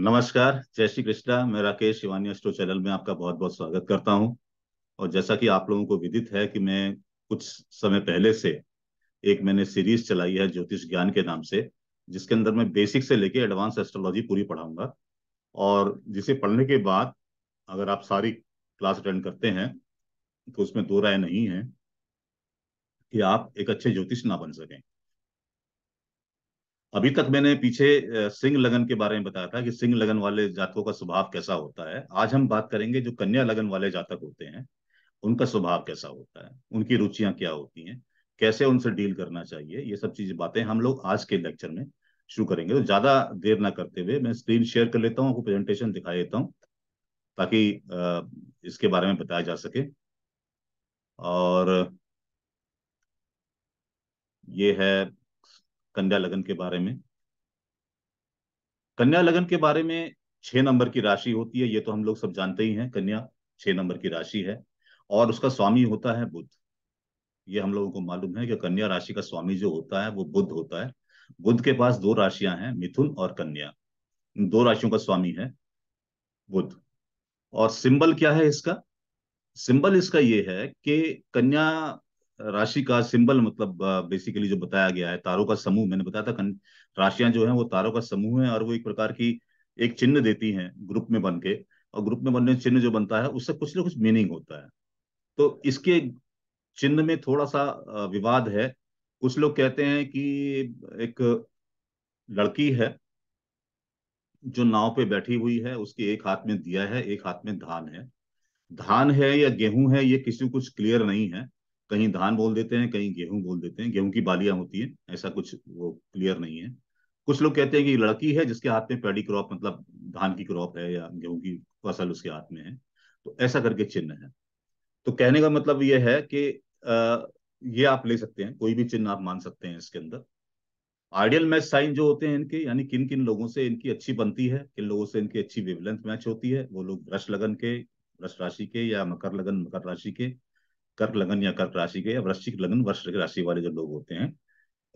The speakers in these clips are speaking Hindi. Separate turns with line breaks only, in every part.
नमस्कार जय श्री कृष्णा मैं राकेश शिवानी अस्टो चैनल में आपका बहुत बहुत स्वागत करता हूं और जैसा कि आप लोगों को विदित है कि मैं कुछ समय पहले से एक मैंने सीरीज चलाई है ज्योतिष ज्ञान के नाम से जिसके अंदर मैं बेसिक से लेके एडवांस एस्ट्रोलॉजी पूरी पढ़ाऊंगा और जिसे पढ़ने के बाद अगर आप सारी क्लास अटेंड करते हैं तो उसमें दो राय नहीं है कि आप एक अच्छे ज्योतिष ना बन सकें अभी तक मैंने पीछे सिंह लगन के बारे में बताया था कि सिंह लगन वाले जातकों का स्वभाव कैसा होता है आज हम बात करेंगे जो कन्या लगन वाले जातक होते हैं उनका स्वभाव कैसा होता है उनकी रुचियां क्या होती हैं कैसे उनसे डील करना चाहिए ये सब चीज बातें हम लोग आज के लेक्चर में शुरू करेंगे तो ज्यादा देर ना करते हुए मैं स्क्रीन शेयर कर लेता हूँ आपको प्रेजेंटेशन दिखा देता हूँ ताकि इसके बारे में बताया जा सके और ये है कन्या लगन के बारे में कन्या लगन के बारे में छह नंबर की राशि होती है ये तो हम लोग सब जानते ही हैं कन्या छह नंबर की राशि है और उसका स्वामी होता है बुद्ध ये हम लोगों को मालूम है कि कन्या राशि का स्वामी जो होता है वो बुद्ध होता है बुद्ध के पास दो राशियां हैं मिथुन और कन्या दो राशियों का स्वामी है बुद्ध और सिंबल क्या है इसका सिंबल इसका ये है कि कन्या राशि का सिंबल मतलब बेसिकली जो बताया गया है तारों का समूह मैंने बताया था राशियां जो है वो तारों का समूह है और वो एक प्रकार की एक चिन्ह देती हैं ग्रुप में बन के और ग्रुप में बनने चिन्ह जो बनता है उससे कुछ ना कुछ मीनिंग होता है तो इसके चिन्ह में थोड़ा सा विवाद है कुछ लोग कहते हैं कि एक लड़की है जो नाव पे बैठी हुई है उसके एक हाथ में दिया है एक हाथ में धान है धान है या गेहूं है ये किसी को कुछ क्लियर नहीं है कहीं धान बोल देते हैं कहीं गेहूं बोल देते हैं गेहूं की बालियां होती हैं ऐसा कुछ वो क्लियर नहीं है कुछ लोग कहते हैं कि लड़की है जिसके हाथ में पैडी क्रॉप मतलब धान की क्रॉप है या गेहूं की फसल उसके हाथ में है तो ऐसा करके चिन्ह है तो कहने का मतलब यह है कि ये आप ले सकते हैं कोई भी चिन्ह आप मान सकते हैं इसके अंदर आइडियल मैच साइन जो होते हैं इनके यानी किन किन लोगों से इनकी अच्छी बनती है किन लोगों से इनकी अच्छी वेवलेंथ मैच होती है वो लोग वृक्ष लगन के वृक्ष राशि के या मकर लगन मकर राशि के कर्क लगन या कर्क राशि के या वृश्चिक लगन वर्ष राशि वाले जो लोग होते हैं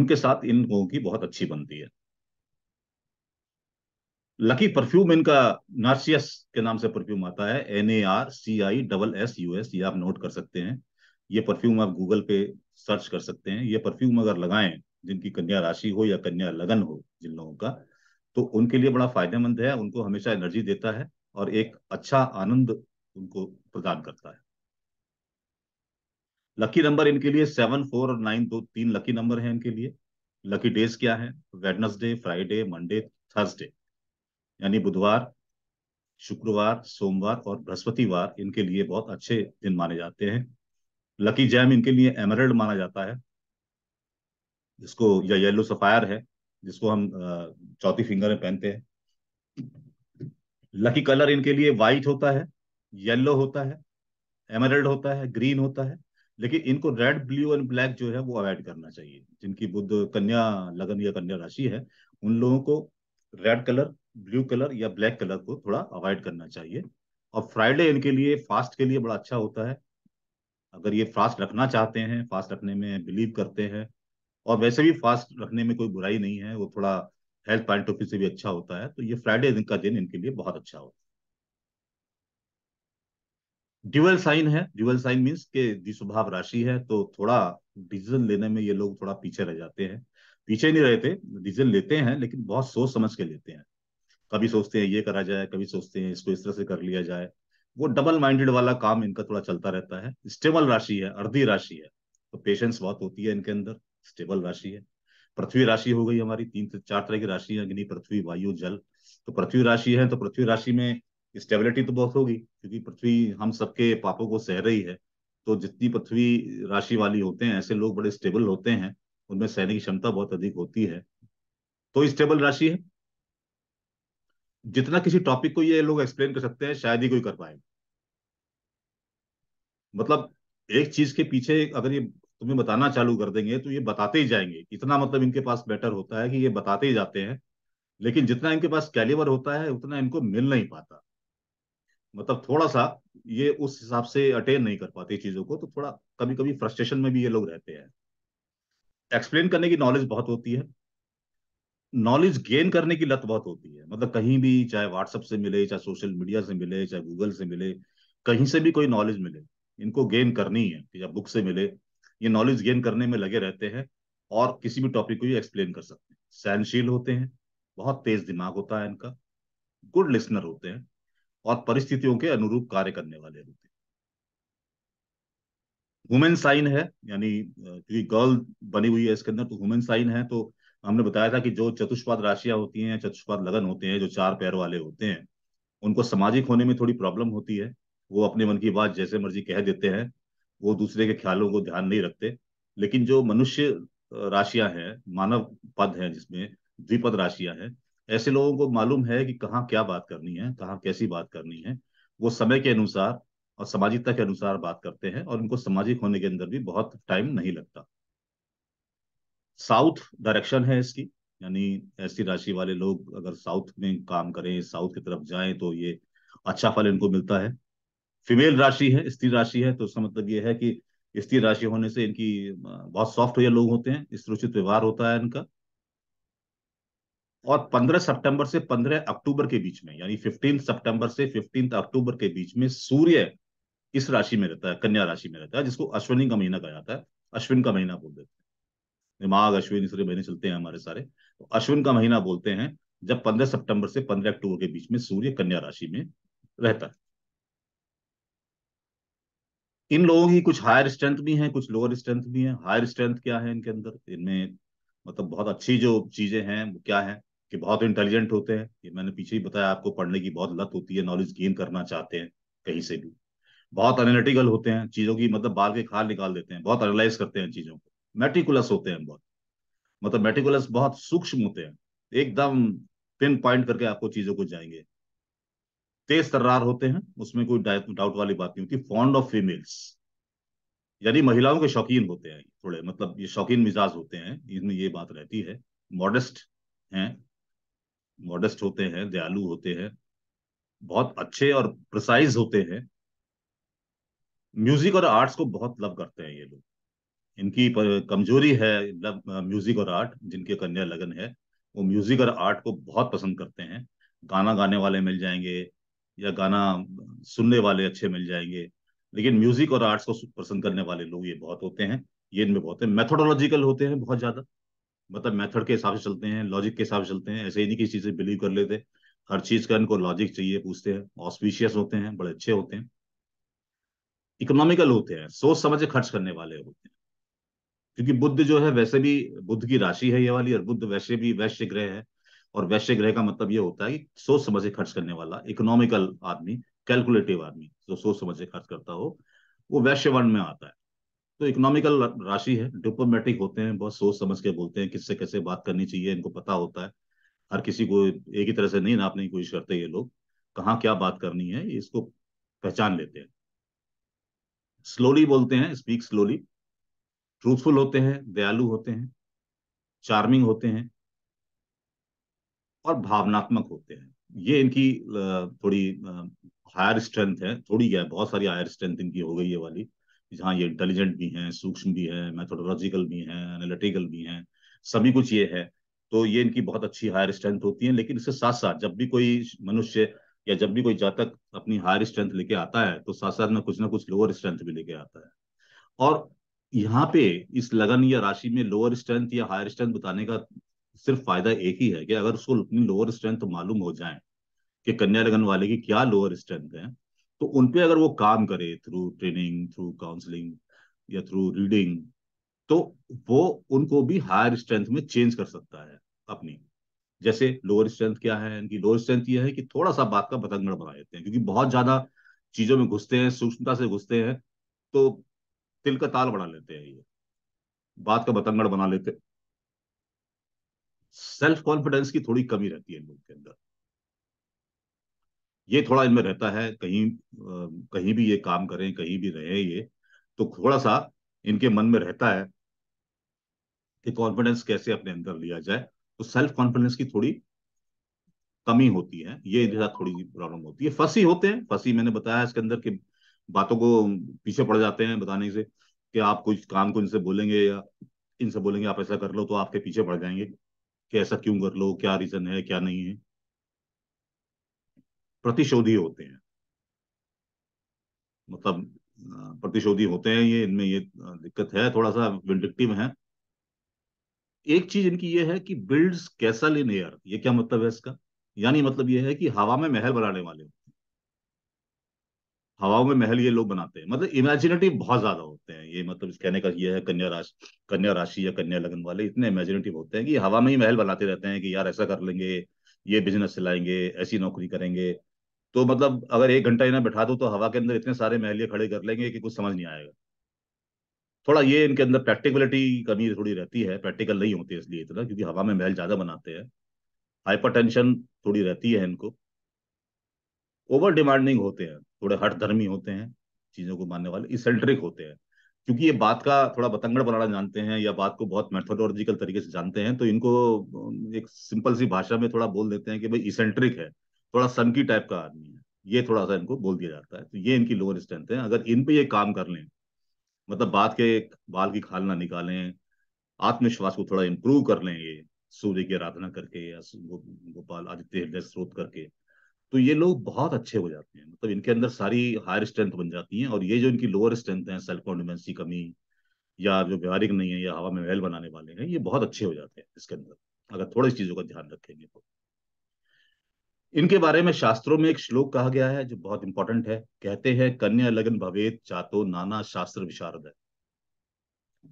उनके साथ इन लोगों की बहुत अच्छी बनती है लकी परफ्यूम इनका नार्सियस के नाम से परफ्यूम आता है N A R C I double S U S ये आप नोट कर सकते हैं ये परफ्यूम आप गूगल पे सर्च कर सकते हैं ये परफ्यूम अगर लगाएं जिनकी कन्या राशि हो या कन्या लगन हो जिन लोगों का तो उनके लिए बड़ा फायदेमंद है उनको हमेशा एनर्जी देता है और एक अच्छा आनंद उनको प्रदान करता है लकी नंबर इनके लिए सेवन फोर और नाइन दो तीन लकी नंबर है इनके लिए लकी डेज क्या है वेडनसडे फ्राइडे मंडे थर्सडे यानी बुधवार शुक्रवार सोमवार और बृहस्पतिवार इनके लिए बहुत अच्छे दिन माने जाते हैं लकी जैम इनके लिए एमरल्ड माना जाता है जिसको या येलो सफायर है जिसको हम चौथी फिंगर में पहनते हैं लकी कलर इनके लिए व्हाइट होता है येलो होता है एमरल्ड होता है ग्रीन होता है लेकिन इनको रेड ब्लू एंड ब्लैक जो है वो अवॉइड करना चाहिए जिनकी बुद्ध कन्या लगन या कन्या राशि है उन लोगों को रेड कलर ब्लू कलर या ब्लैक कलर को थोड़ा अवॉइड करना चाहिए और फ्राइडे इनके लिए फास्ट के लिए बड़ा अच्छा होता है अगर ये फास्ट रखना चाहते हैं फास्ट रखने में बिलीव करते हैं और वैसे भी फास्ट रखने में कोई बुराई नहीं है वो थोड़ा हेल्थ पॉइंट ऑफ व्यू से भी अच्छा होता है तो ये फ्राइडे दिन का दिन इनके लिए बहुत अच्छा होता है ड्यूअल साइन है ड्यूअल साइन मीन्स के द्विस्वभाव राशि है तो थोड़ा डिसीजन लेने में ये लोग थोड़ा पीछे रह जाते हैं पीछे नहीं रहते डिसीजन लेते हैं लेकिन बहुत सोच समझ के लेते हैं कभी सोचते हैं ये करा जाए कभी सोचते हैं इसको इस तरह से कर लिया जाए वो डबल माइंडेड वाला काम इनका थोड़ा चलता रहता है स्टेबल राशि है अर्धी राशि है तो पेशेंस बहुत होती है इनके अंदर स्टेबल राशि है पृथ्वी राशि हो गई हमारी तीन से चार तरह की राशि है अग्नि पृथ्वी वायु जल तो पृथ्वी राशि है तो पृथ्वी राशि में स्टेबिलिटी तो बहुत होगी क्योंकि पृथ्वी हम सबके पापों को सह रही है तो जितनी पृथ्वी राशि वाली होते हैं ऐसे लोग बड़े स्टेबल होते हैं उनमें सहने की क्षमता बहुत अधिक होती है तो स्टेबल राशि है जितना किसी टॉपिक को ये लोग एक्सप्लेन कर सकते हैं शायद ही कोई कर पाए मतलब एक चीज के पीछे अगर ये तुम्हें बताना चालू कर देंगे तो ये बताते ही जाएंगे इतना मतलब इनके पास बेटर होता है कि ये बताते ही जाते हैं लेकिन जितना इनके पास कैलिवर होता है उतना इनको मिल नहीं पाता मतलब थोड़ा सा ये उस हिसाब से अटेन नहीं कर पाते चीजों को तो थोड़ा कभी कभी फ्रस्ट्रेशन में भी ये लोग रहते हैं एक्सप्लेन करने की नॉलेज बहुत होती है नॉलेज गेन करने की लत बहुत होती है मतलब कहीं भी चाहे व्हाट्सएप से मिले चाहे सोशल मीडिया से मिले चाहे गूगल से मिले कहीं से भी कोई नॉलेज मिले इनको गेन करनी है या बुक से मिले ये नॉलेज गेन करने में लगे रहते हैं और किसी भी टॉपिक को ये एक्सप्लेन कर सकते हैं सहनशील होते हैं बहुत तेज दिमाग होता है इनका गुड लिसनर होते हैं और परिस्थितियों के अनुरूप कार्य करने वाले होते वुमेन साइन है यानी क्योंकि गर्ल बनी हुई है इसके अंदर तो वुमेन साइन है तो हमने बताया था कि जो चतुष्पाद राशियां होती हैं चतुष्पाद लगन होते हैं जो चार पैर वाले होते हैं उनको सामाजिक होने में थोड़ी प्रॉब्लम होती है वो अपने मन की बात जैसे मर्जी कह देते हैं वो दूसरे के ख्यालों को ध्यान नहीं रखते लेकिन जो मनुष्य राशियां हैं मानव पद है जिसमें द्विपद राशियां हैं ऐसे लोगों को मालूम है कि कहाँ क्या बात करनी है कहाँ कैसी बात करनी है वो समय के अनुसार और सामाजिकता के अनुसार बात करते हैं और उनको सामाजिक होने के अंदर भी बहुत टाइम नहीं लगता साउथ डायरेक्शन है इसकी यानी ऐसी राशि वाले लोग अगर साउथ में काम करें साउथ की तरफ जाएं तो ये अच्छा फल इनको मिलता है फीमेल राशि है स्त्री राशि है तो उसका मतलब ये है कि स्त्री राशि होने से इनकी बहुत सॉफ्ट हुए लोग होते हैं स्त्रोचित व्यवहार होता है इनका और 15 सितंबर से 15 अक्टूबर के बीच में यानी 15 सितंबर से 15 अक्टूबर के बीच में सूर्य इस राशि में रहता है कन्या राशि में रहता है जिसको अश्विनी का महीना कहा जाता है अश्विन का महीना बोल देते हैं दिमाग अश्विन इसरे महीने चलते हैं हमारे सारे तो अश्विन का महीना बोलते हैं जब पंद्रह सितंबर से पंद्रह अक्टूबर के बीच में सूर्य कन्या राशि में रहता है इन लोगों की कुछ हायर स्ट्रेंथ भी है कुछ लोअर स्ट्रेंथ भी है हायर स्ट्रेंथ क्या है इनके अंदर इनमें मतलब बहुत अच्छी जो चीजें हैं वो क्या है कि बहुत इंटेलिजेंट होते हैं ये मैंने पीछे ही बताया आपको पढ़ने की बहुत लत होती है नॉलेज गेन करना चाहते हैं कहीं से भी बहुत एनालिटिकल होते हैं चीजों की मतलब बाल के खाल निकाल देते हैं बहुत एनालाइज करते हैं चीजों को मेटिकुलस होते हैं बहुत मतलब मेटिकुलस बहुत सूक्ष्म होते हैं एकदम पिन पॉइंट करके आपको चीजों को जाएंगे तेज तर्रार होते हैं उसमें कोई डाउट वाली बात नहीं होती फॉन्ड ऑफ फीमेल्स यानी महिलाओं के शौकीन होते हैं थोड़े मतलब ये शौकीन मिजाज होते हैं इनमें ये बात रहती है मॉडेस्ट हैं मॉडस्ट होते हैं दयालु होते हैं बहुत अच्छे और प्रसाइज होते हैं म्यूजिक और आर्ट्स को बहुत लव करते हैं ये लोग इनकी कमजोरी है लव म्यूजिक और आर्ट जिनके कन्या लगन है वो म्यूजिक और आर्ट को बहुत पसंद करते हैं गाना गाने वाले मिल जाएंगे या गाना सुनने वाले अच्छे मिल जाएंगे लेकिन म्यूजिक और आर्ट्स को पसंद करने वाले लोग ये बहुत होते हैं ये इनमें बहुत है मेथोडोलॉजिकल होते हैं बहुत ज्यादा मतलब मेथड के हिसाब से चलते हैं लॉजिक के हिसाब से चलते हैं ऐसे ही नहीं किसी चीज़ से बिलीव कर लेते हर चीज़ का इनको लॉजिक चाहिए पूछते हैं ऑस्पिशियस होते हैं बड़े अच्छे होते हैं इकोनॉमिकल होते हैं सोच समझ खर्च करने वाले होते हैं क्योंकि बुद्ध जो है वैसे भी बुद्ध की राशि है ये वाली और बुद्ध वैसे भी वैश्य ग्रह है और वैश्य ग्रह का मतलब ये होता है कि सोच समझ खर्च करने वाला इकोनॉमिकल आदमी कैलकुलेटिव आदमी जो सोच समझ खर्च करता हो वो वैश्य वर्ण में आता है तो इकोनॉमिकल राशि है डिप्लोमेटिक होते हैं बहुत सोच समझ के बोलते हैं किससे कैसे बात करनी चाहिए इनको पता होता है हर किसी को एक ही तरह से नहीं नापने की कोशिश करते ये लोग कहाँ क्या बात करनी है इसको पहचान लेते हैं स्लोली बोलते हैं स्पीक स्लोली ट्रूथफुल होते हैं दयालु होते हैं चार्मिंग होते हैं और भावनात्मक होते हैं ये इनकी थोड़ी हायर स्ट्रेंथ है थोड़ी क्या बहुत सारी हायर स्ट्रेंथ इनकी हो गई है वाली जहाँ ये इंटेलिजेंट भी हैं सूक्ष्म भी है मैथोडोलॉजिकल भी हैं एनालिटिकल भी हैं सभी कुछ ये है तो ये इनकी बहुत अच्छी हायर स्ट्रेंथ होती है लेकिन इसके साथ साथ जब भी कोई मनुष्य या जब भी कोई जातक अपनी हायर स्ट्रेंथ लेके आता है तो साथ साथ में कुछ ना कुछ लोअर स्ट्रेंथ भी लेके आता है और यहाँ पे इस लगन या राशि में लोअर स्ट्रेंथ या हायर स्ट्रेंथ बताने का सिर्फ फायदा एक ही है कि अगर उसको अपनी लोअर स्ट्रेंथ मालूम हो जाए कि कन्या लगन वाले की क्या लोअर स्ट्रेंथ है तो उनपे अगर वो काम करे थ्रू ट्रेनिंग थ्रू काउंसलिंग या थ्रू रीडिंग तो वो उनको भी हायर स्ट्रेंथ में चेंज कर सकता है अपनी जैसे लोअर स्ट्रेंथ क्या है इनकी लोअर स्ट्रेंथ ये है कि थोड़ा सा बात का बतंगड़ बना देते हैं क्योंकि बहुत ज्यादा चीजों में घुसते हैं सूक्ष्मता से घुसते हैं तो तिल का ताल बढ़ा लेते हैं ये बात का बतंगड़ बना लेते सेल्फ कॉन्फिडेंस की थोड़ी कमी रहती है इन लोगों के अंदर ये थोड़ा इनमें रहता है कहीं कहीं भी ये काम करें कहीं भी रहें ये तो थोड़ा सा इनके मन में रहता है कि कॉन्फिडेंस कैसे अपने अंदर लिया जाए तो सेल्फ कॉन्फिडेंस की थोड़ी कमी होती है ये इनके साथ थोड़ी प्रॉब्लम होती है फसी होते हैं फसी मैंने बताया इसके अंदर की बातों को पीछे पड़ जाते हैं बताने से कि आप कुछ काम को इनसे बोलेंगे या इनसे बोलेंगे आप ऐसा कर लो तो आपके पीछे पड़ जाएंगे कि ऐसा क्यों कर लो क्या रीजन है क्या नहीं है प्रतिशोधी होते हैं मतलब प्रतिशोधी होते हैं ये इनमें ये दिक्कत है थोड़ा सा विंडिक्टिव है एक चीज इनकी ये है कि बिल्ड्स कैसल इन एयर ये क्या मतलब है इसका यानी मतलब ये है कि हवा में महल बनाने वाले होते हैं हवा में महल ये लोग बनाते हैं मतलब इमेजिनेटिव बहुत ज्यादा होते हैं ये मतलब कहने का ये है कन्या राशि कन्या राशि या कन्या लगन वाले इतने इमेजिनेटिव होते हैं कि हवा में ही महल बनाते रहते हैं कि यार ऐसा कर लेंगे ये बिजनेस चलाएंगे ऐसी नौकरी करेंगे तो मतलब अगर एक घंटा इन्हें बैठा दो तो हवा के अंदर इतने सारे महलिए खड़े कर लेंगे कि कुछ समझ नहीं आएगा थोड़ा ये इनके अंदर प्रैक्टिकलिटी कमी थोड़ी रहती है प्रैक्टिकल नहीं होती इसलिए इतना क्योंकि हवा में महल ज़्यादा बनाते हैं हाइपर थोड़ी रहती है इनको ओवर डिमांडिंग होते हैं थोड़े हट धर्मी होते हैं चीज़ों को मानने वाले इसेंट्रिक होते हैं क्योंकि ये बात का थोड़ा बतंगड़ बनाना जानते हैं या बात को बहुत मैथोलॉजिकल तरीके से जानते हैं तो इनको एक सिंपल सी भाषा में थोड़ा बोल देते हैं कि भाई इसेंट्रिक है थोड़ा सनकी टाइप का आदमी है ये थोड़ा सा इनको बोल दिया जाता है तो ये इनकी लोअर स्ट्रेंथ है अगर इन पे ये काम कर लें मतलब बात के बाल की खाल ना निकालें आत्मविश्वास को थोड़ा इम्प्रूव कर लें ये सूर्य की आराधना करके या गोपाल आदित्य हृदय स्रोत करके तो ये लोग बहुत अच्छे हो जाते हैं मतलब इनके अंदर सारी हायर स्ट्रेंथ बन जाती है और ये जो इनकी लोअर स्ट्रेंथ है सेल्फ कॉन्फिडेंस की कमी या जो व्यवहारिक नहीं है या हवा में महल बनाने वाले हैं ये बहुत अच्छे हो जाते हैं इसके अंदर अगर थोड़ी चीजों का ध्यान रखेंगे तो इनके बारे में शास्त्रों में एक श्लोक कहा गया है जो बहुत इंपॉर्टेंट है कहते हैं कन्या लगन भवेत जातो नाना शास्त्र विशारद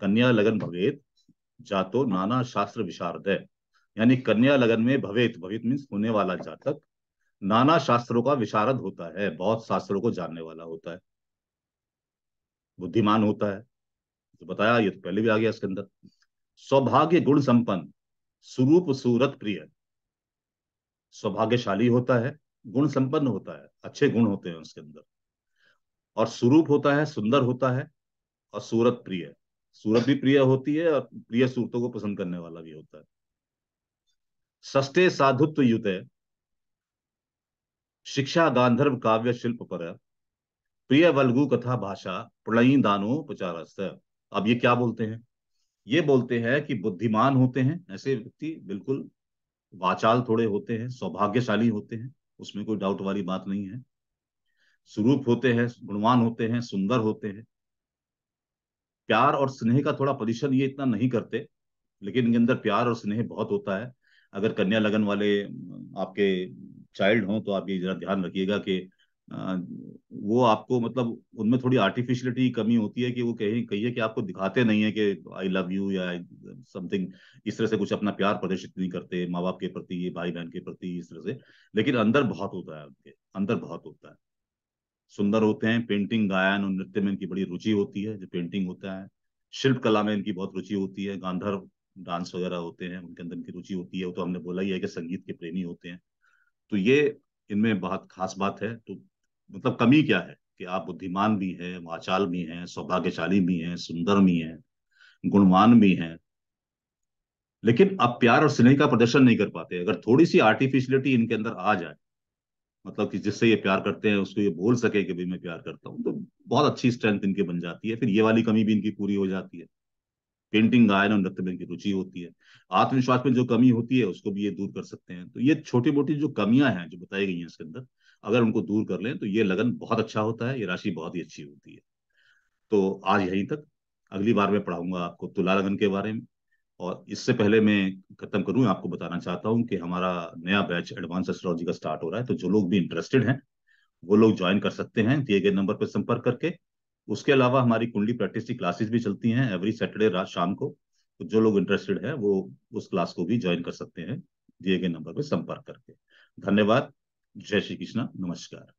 कन्या लगन भवेत जातो नाना शास्त्र विशारद यानी कन्या लगन में भवेत भवित मीन्स होने वाला जातक नाना शास्त्रों का विशारद होता है बहुत शास्त्रों को जानने वाला होता है बुद्धिमान होता है जो तो बताया ये तो पहले भी आ गया इसके अंदर सौभाग्य गुण संपन्न स्वरूप सूरत प्रिय सौभाग्यशाली होता है गुण संपन्न होता है अच्छे गुण होते हैं उसके अंदर और स्वरूप होता है सुंदर होता है और सूरत प्रिय सूरत भी प्रिय होती है और प्रिय सूरतों को पसंद करने वाला भी होता है सस्ते साधुत्व युत शिक्षा गांधर्व काव्य शिल्प पर प्रिय वलगु कथा भाषा प्रणयी दानो प्रचारस्त अब ये क्या बोलते हैं ये बोलते हैं कि बुद्धिमान होते हैं ऐसे व्यक्ति बिल्कुल वाचाल थोड़े होते हैं सौभाग्यशाली होते हैं उसमें कोई डाउट वाली बात नहीं है स्वरूप होते हैं गुणवान होते हैं सुंदर होते हैं प्यार और स्नेह का थोड़ा परिश्रम ये इतना नहीं करते लेकिन इनके अंदर प्यार और स्नेह बहुत होता है अगर कन्या लगन वाले आपके चाइल्ड हों तो आप ये जरा ध्यान रखिएगा कि वो आपको मतलब उनमें थोड़ी आर्टिफिशियलिटी कमी होती है कि वो कहीं कहिए कि आपको दिखाते नहीं है कि आई लव यू या समथिंग इस तरह से कुछ अपना प्यार प्रदर्शित नहीं करते माँ बाप के प्रति भाई बहन के प्रति इस तरह से लेकिन अंदर बहुत होता है उनके अंदर बहुत होता है सुंदर होते हैं पेंटिंग गायन और नृत्य में इनकी बड़ी रुचि होती है जो पेंटिंग होता है शिल्प कला में इनकी बहुत रुचि होती है गांधर डांस वगैरह होते हैं उनके अंदर इनकी रुचि होती है तो हमने बोला ही है कि संगीत के प्रेमी होते हैं तो ये इनमें बहुत खास बात है तो मतलब कमी क्या है कि आप बुद्धिमान भी हैं वाचाल भी हैं सौभाग्यशाली भी हैं सुंदर भी हैं गुणवान भी हैं लेकिन आप प्यार और स्नेह का प्रदर्शन नहीं कर पाते अगर थोड़ी सी आर्टिफिशियलिटी इनके अंदर आ जाए मतलब कि जिससे ये प्यार करते हैं उसको ये बोल सके कि भाई मैं प्यार करता हूँ तो बहुत अच्छी स्ट्रेंथ इनकी बन जाती है फिर ये वाली कमी भी इनकी पूरी हो जाती है पेंटिंग गायन और नृत्य में इनकी रुचि होती है आत्मविश्वास में जो कमी होती है उसको भी ये दूर कर सकते हैं तो ये छोटी मोटी जो कमियां हैं जो बताई गई हैं इसके अंदर अगर उनको दूर कर लें तो ये लगन बहुत अच्छा होता है ये राशि बहुत ही अच्छी होती है तो आज यहीं तक अगली बार मैं पढ़ाऊंगा आपको तुला लगन के बारे में और इससे पहले मैं खत्म करूं आपको बताना चाहता हूं कि हमारा नया बैच एडवांस एस्ट्रोलॉजी का स्टार्ट हो रहा है तो जो लोग भी इंटरेस्टेड हैं वो लोग ज्वाइन कर सकते हैं दिए गए नंबर पर संपर्क करके उसके अलावा हमारी कुंडली प्रैक्टिस की क्लासेस भी चलती हैं एवरी सैटरडे रात शाम को तो जो लोग इंटरेस्टेड है वो उस क्लास को भी ज्वाइन कर सकते हैं दिए गए नंबर पर संपर्क करके धन्यवाद जय श्री कृष्णा नमस्कार